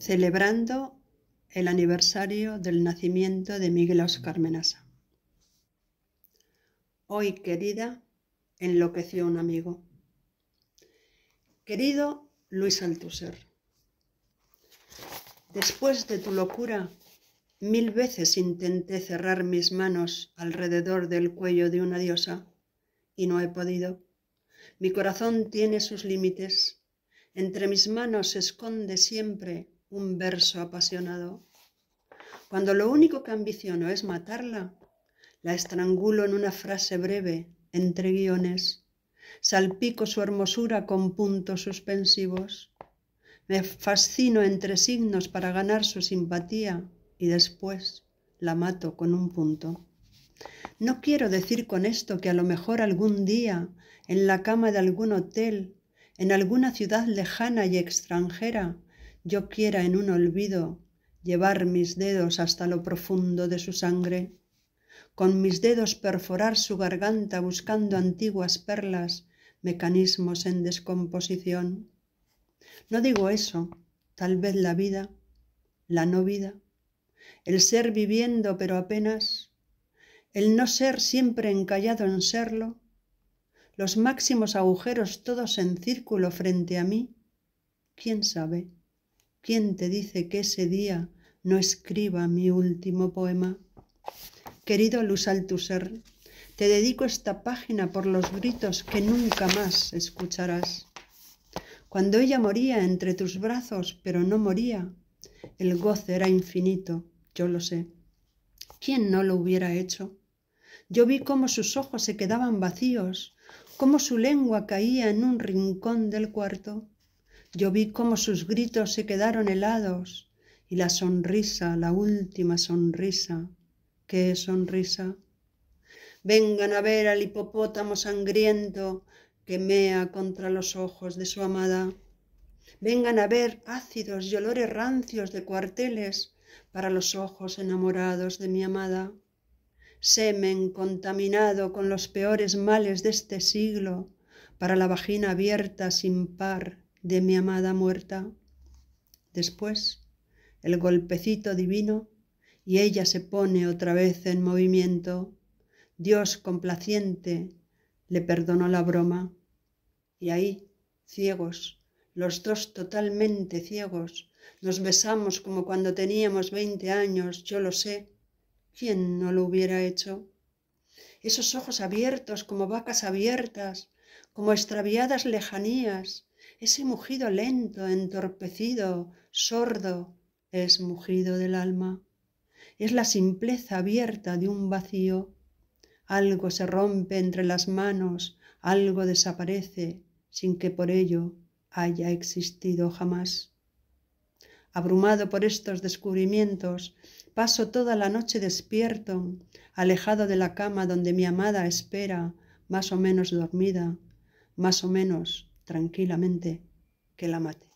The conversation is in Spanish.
celebrando el aniversario del nacimiento de Miguel Oscar Menasa. Hoy, querida, enloqueció un amigo. Querido Luis Altuser, después de tu locura, mil veces intenté cerrar mis manos alrededor del cuello de una diosa y no he podido. Mi corazón tiene sus límites. Entre mis manos se esconde siempre un verso apasionado. Cuando lo único que ambiciono es matarla, la estrangulo en una frase breve, entre guiones. Salpico su hermosura con puntos suspensivos. Me fascino entre signos para ganar su simpatía y después la mato con un punto. No quiero decir con esto que a lo mejor algún día, en la cama de algún hotel, en alguna ciudad lejana y extranjera, yo quiera en un olvido llevar mis dedos hasta lo profundo de su sangre, con mis dedos perforar su garganta buscando antiguas perlas, mecanismos en descomposición. No digo eso, tal vez la vida, la no vida, el ser viviendo pero apenas, el no ser siempre encallado en serlo, los máximos agujeros todos en círculo frente a mí, quién sabe. ¿Quién te dice que ese día no escriba mi último poema? Querido Luz ser? te dedico esta página por los gritos que nunca más escucharás. Cuando ella moría entre tus brazos, pero no moría, el goce era infinito, yo lo sé. ¿Quién no lo hubiera hecho? Yo vi cómo sus ojos se quedaban vacíos, cómo su lengua caía en un rincón del cuarto. Yo vi cómo sus gritos se quedaron helados y la sonrisa, la última sonrisa. ¿Qué sonrisa? Vengan a ver al hipopótamo sangriento que mea contra los ojos de su amada. Vengan a ver ácidos y olores rancios de cuarteles para los ojos enamorados de mi amada. Semen contaminado con los peores males de este siglo para la vagina abierta sin par de mi amada muerta. Después, el golpecito divino y ella se pone otra vez en movimiento. Dios complaciente le perdonó la broma. Y ahí, ciegos, los dos totalmente ciegos, nos besamos como cuando teníamos veinte años, yo lo sé. ¿Quién no lo hubiera hecho? Esos ojos abiertos como vacas abiertas, como extraviadas lejanías, ese mugido lento, entorpecido, sordo, es mugido del alma. Es la simpleza abierta de un vacío. Algo se rompe entre las manos, algo desaparece sin que por ello haya existido jamás. Abrumado por estos descubrimientos, paso toda la noche despierto, alejado de la cama donde mi amada espera, más o menos dormida, más o menos tranquilamente que la mate.